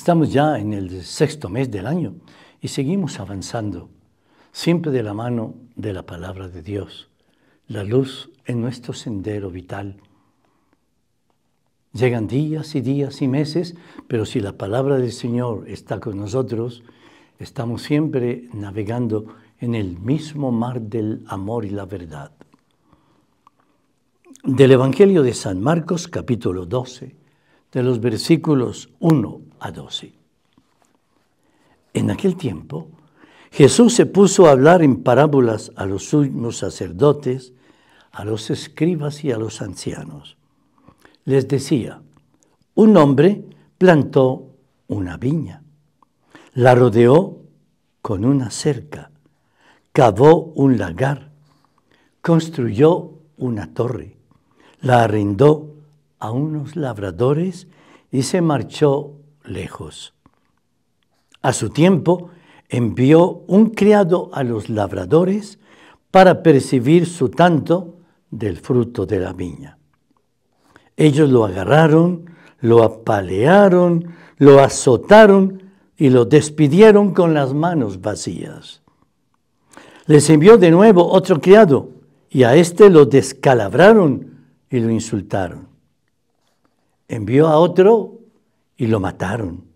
Estamos ya en el sexto mes del año y seguimos avanzando, siempre de la mano de la palabra de Dios, la luz en nuestro sendero vital. Llegan días y días y meses, pero si la palabra del Señor está con nosotros, estamos siempre navegando en el mismo mar del amor y la verdad. Del Evangelio de San Marcos capítulo 12, de los versículos 1 12. En aquel tiempo, Jesús se puso a hablar en parábolas a los suyos sacerdotes, a los escribas y a los ancianos. Les decía, un hombre plantó una viña, la rodeó con una cerca, cavó un lagar, construyó una torre, la arrendó a unos labradores y se marchó lejos. A su tiempo envió un criado a los labradores para percibir su tanto del fruto de la viña. Ellos lo agarraron, lo apalearon, lo azotaron y lo despidieron con las manos vacías. Les envió de nuevo otro criado y a éste lo descalabraron y lo insultaron. Envió a otro y lo mataron.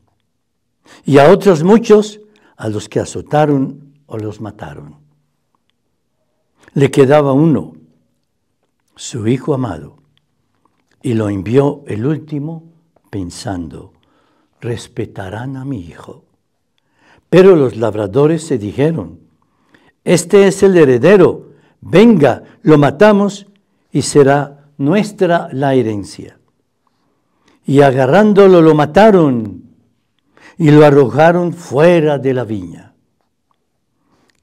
Y a otros muchos a los que azotaron o los mataron. Le quedaba uno, su hijo amado, y lo envió el último pensando, respetarán a mi hijo. Pero los labradores se dijeron, este es el heredero, venga, lo matamos y será nuestra la herencia y agarrándolo lo mataron y lo arrojaron fuera de la viña.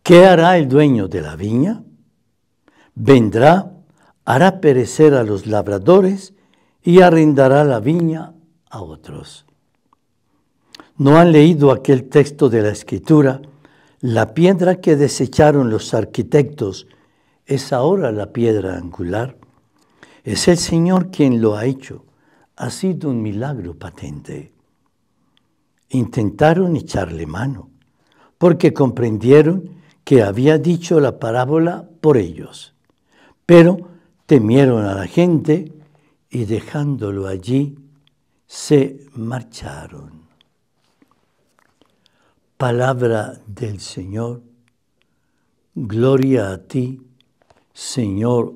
¿Qué hará el dueño de la viña? Vendrá, hará perecer a los labradores y arrendará la viña a otros. ¿No han leído aquel texto de la escritura? La piedra que desecharon los arquitectos es ahora la piedra angular. Es el Señor quien lo ha hecho ha sido un milagro patente. Intentaron echarle mano, porque comprendieron que había dicho la parábola por ellos, pero temieron a la gente y dejándolo allí, se marcharon. Palabra del Señor, gloria a ti, Señor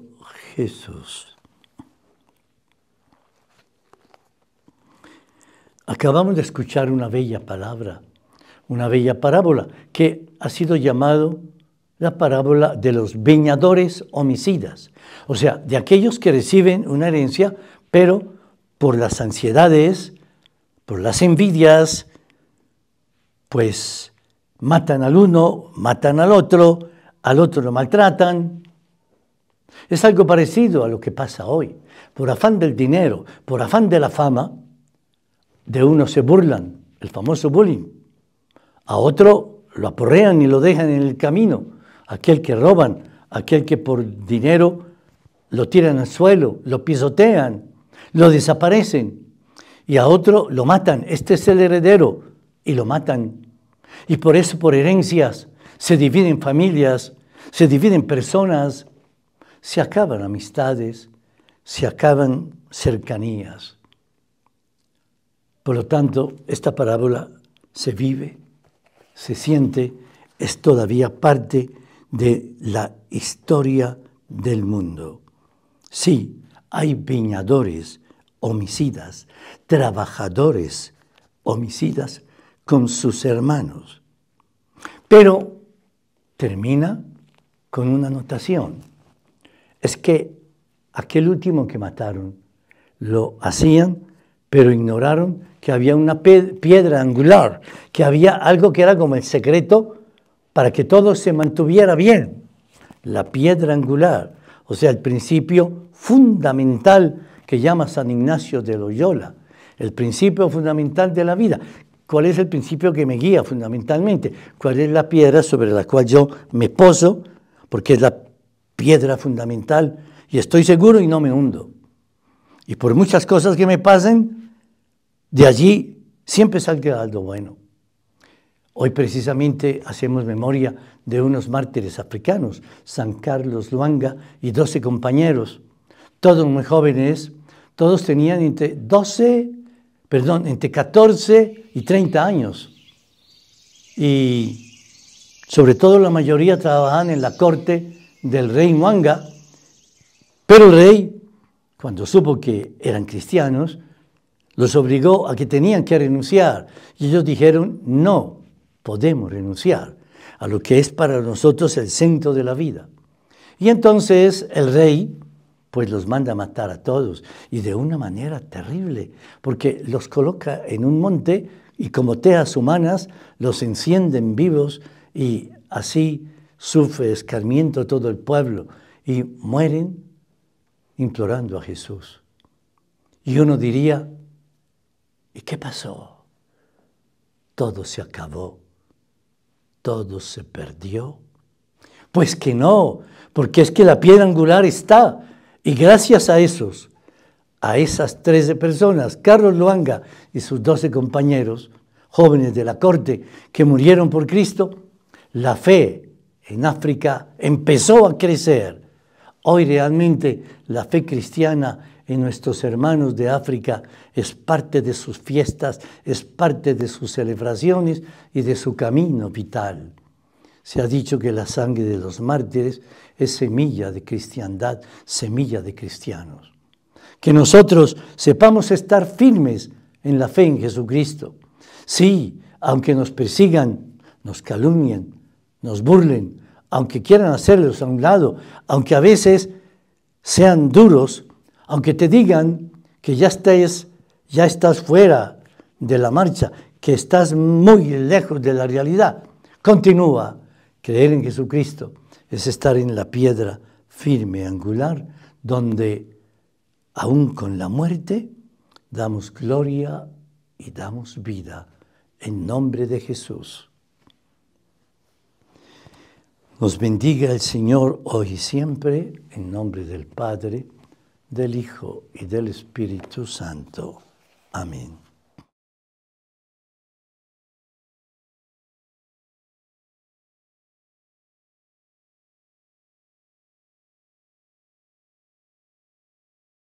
Jesús. Acabamos de escuchar una bella palabra, una bella parábola que ha sido llamado la parábola de los viñadores homicidas, o sea, de aquellos que reciben una herencia, pero por las ansiedades, por las envidias, pues matan al uno, matan al otro, al otro lo maltratan. Es algo parecido a lo que pasa hoy. Por afán del dinero, por afán de la fama, de uno se burlan, el famoso bullying. A otro lo aporrean y lo dejan en el camino. Aquel que roban, aquel que por dinero lo tiran al suelo, lo pisotean, lo desaparecen. Y a otro lo matan. Este es el heredero y lo matan. Y por eso, por herencias, se dividen familias, se dividen personas, se acaban amistades, se acaban cercanías. Por lo tanto, esta parábola se vive, se siente, es todavía parte de la historia del mundo. Sí, hay viñadores homicidas, trabajadores homicidas con sus hermanos. Pero termina con una anotación. Es que aquel último que mataron lo hacían pero ignoraron que había una piedra angular, que había algo que era como el secreto para que todo se mantuviera bien. La piedra angular, o sea, el principio fundamental que llama San Ignacio de Loyola, el principio fundamental de la vida. ¿Cuál es el principio que me guía fundamentalmente? ¿Cuál es la piedra sobre la cual yo me poso? Porque es la piedra fundamental y estoy seguro y no me hundo. Y por muchas cosas que me pasen, de allí siempre salga algo bueno. Hoy precisamente hacemos memoria de unos mártires africanos, San Carlos Luanga y 12 compañeros, todos muy jóvenes, todos tenían entre 12, perdón, entre 14 y 30 años. Y sobre todo la mayoría trabajaban en la corte del rey Luanga, pero el rey cuando supo que eran cristianos, los obligó a que tenían que renunciar. Y ellos dijeron, no, podemos renunciar a lo que es para nosotros el centro de la vida. Y entonces el rey pues los manda a matar a todos y de una manera terrible, porque los coloca en un monte y como teas humanas los encienden vivos y así sufre escarmiento todo el pueblo y mueren implorando a Jesús. Y uno diría, ¿y qué pasó? Todo se acabó, todo se perdió. Pues que no, porque es que la piedra angular está. Y gracias a esos, a esas 13 personas, Carlos Luanga y sus 12 compañeros, jóvenes de la corte, que murieron por Cristo, la fe en África empezó a crecer Hoy realmente la fe cristiana en nuestros hermanos de África es parte de sus fiestas, es parte de sus celebraciones y de su camino vital. Se ha dicho que la sangre de los mártires es semilla de cristiandad, semilla de cristianos. Que nosotros sepamos estar firmes en la fe en Jesucristo. Sí, aunque nos persigan, nos calumnien, nos burlen, aunque quieran hacerlos a un lado, aunque a veces sean duros, aunque te digan que ya estés, ya estás fuera de la marcha, que estás muy lejos de la realidad, continúa. Creer en Jesucristo es estar en la piedra firme, angular, donde aún con la muerte damos gloria y damos vida en nombre de Jesús. Nos bendiga el Señor hoy y siempre, en nombre del Padre, del Hijo y del Espíritu Santo. Amén.